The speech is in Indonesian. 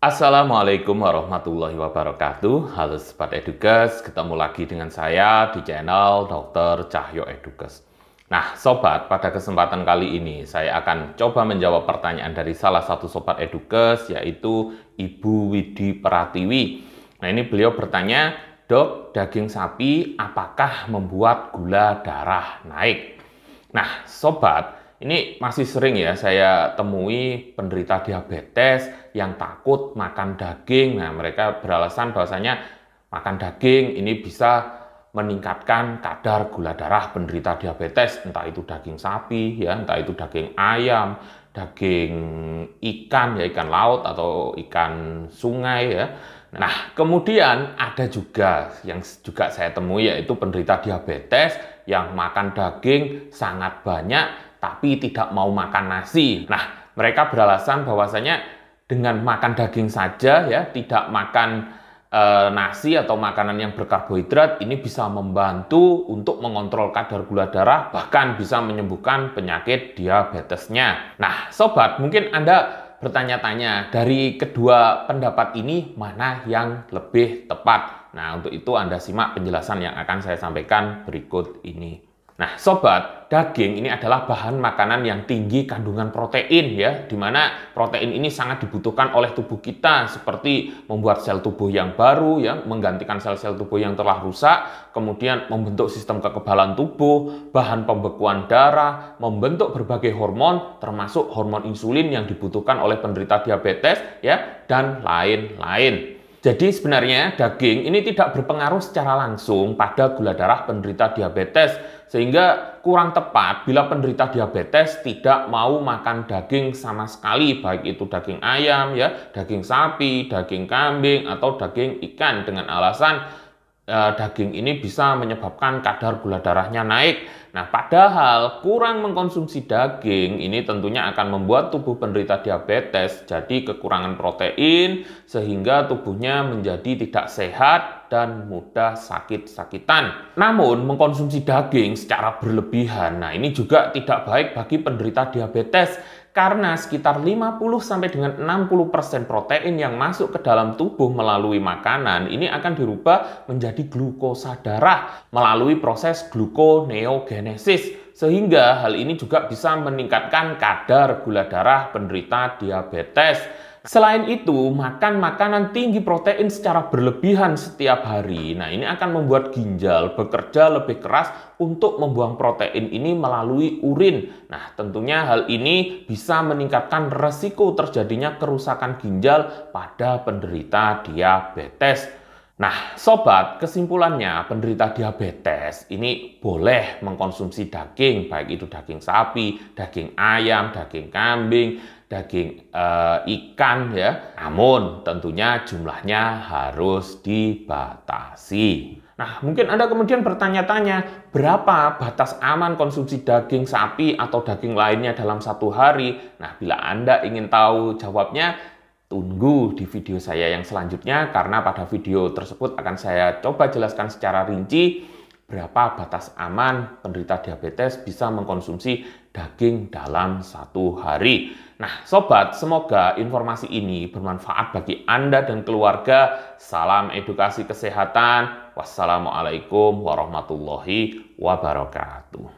Assalamualaikum warahmatullahi wabarakatuh. Halo Sobat edukas, ketemu lagi dengan saya di channel Dr. Cahyo Edukes. Nah, Sobat, pada kesempatan kali ini saya akan coba menjawab pertanyaan dari salah satu Sobat edukas yaitu Ibu Widi Pratiwi. Nah, ini beliau bertanya, Dok, daging sapi apakah membuat gula darah naik? Nah, Sobat, ini masih sering ya saya temui penderita diabetes yang takut makan daging. Nah, mereka beralasan bahwasanya makan daging ini bisa meningkatkan kadar gula darah penderita diabetes, entah itu daging sapi ya, entah itu daging ayam, daging ikan ya ikan laut atau ikan sungai ya. Nah, kemudian ada juga yang juga saya temui yaitu penderita diabetes yang makan daging sangat banyak tapi tidak mau makan nasi. Nah, mereka beralasan bahwasanya dengan makan daging saja ya, tidak makan e, nasi atau makanan yang berkarbohidrat ini bisa membantu untuk mengontrol kadar gula darah bahkan bisa menyembuhkan penyakit diabetesnya. Nah, sobat, mungkin Anda bertanya-tanya dari kedua pendapat ini mana yang lebih tepat. Nah, untuk itu Anda simak penjelasan yang akan saya sampaikan berikut ini. Nah, sobat, daging ini adalah bahan makanan yang tinggi kandungan protein ya, di mana protein ini sangat dibutuhkan oleh tubuh kita seperti membuat sel tubuh yang baru ya, menggantikan sel-sel tubuh yang telah rusak, kemudian membentuk sistem kekebalan tubuh, bahan pembekuan darah, membentuk berbagai hormon termasuk hormon insulin yang dibutuhkan oleh penderita diabetes ya dan lain-lain. Jadi sebenarnya daging ini tidak berpengaruh secara langsung pada gula darah penderita diabetes sehingga kurang tepat bila penderita diabetes tidak mau makan daging sama sekali baik itu daging ayam ya, daging sapi, daging kambing atau daging ikan dengan alasan Eh, daging ini bisa menyebabkan kadar gula darahnya naik. Nah, padahal kurang mengkonsumsi daging ini tentunya akan membuat tubuh penderita diabetes jadi kekurangan protein sehingga tubuhnya menjadi tidak sehat dan mudah sakit-sakitan. Namun, mengkonsumsi daging secara berlebihan, nah ini juga tidak baik bagi penderita diabetes karena sekitar 50 sampai dengan 60% protein yang masuk ke dalam tubuh melalui makanan ini akan dirubah menjadi glukosa darah melalui proses gluconeogenesis. Sehingga hal ini juga bisa meningkatkan kadar gula darah penderita diabetes. Selain itu, makan makanan tinggi protein secara berlebihan setiap hari. Nah, ini akan membuat ginjal bekerja lebih keras untuk membuang protein ini melalui urin. Nah, tentunya hal ini bisa meningkatkan resiko terjadinya kerusakan ginjal pada penderita diabetes. Nah, sobat, kesimpulannya penderita diabetes ini boleh mengkonsumsi daging, baik itu daging sapi, daging ayam, daging kambing, daging e, ikan ya. Namun tentunya jumlahnya harus dibatasi. Nah, mungkin Anda kemudian bertanya-tanya, berapa batas aman konsumsi daging sapi atau daging lainnya dalam satu hari? Nah, bila Anda ingin tahu jawabnya, Tunggu di video saya yang selanjutnya karena pada video tersebut akan saya coba jelaskan secara rinci berapa batas aman penderita diabetes bisa mengkonsumsi daging dalam satu hari. Nah, sobat, semoga informasi ini bermanfaat bagi Anda dan keluarga. Salam edukasi kesehatan. Wassalamualaikum warahmatullahi wabarakatuh.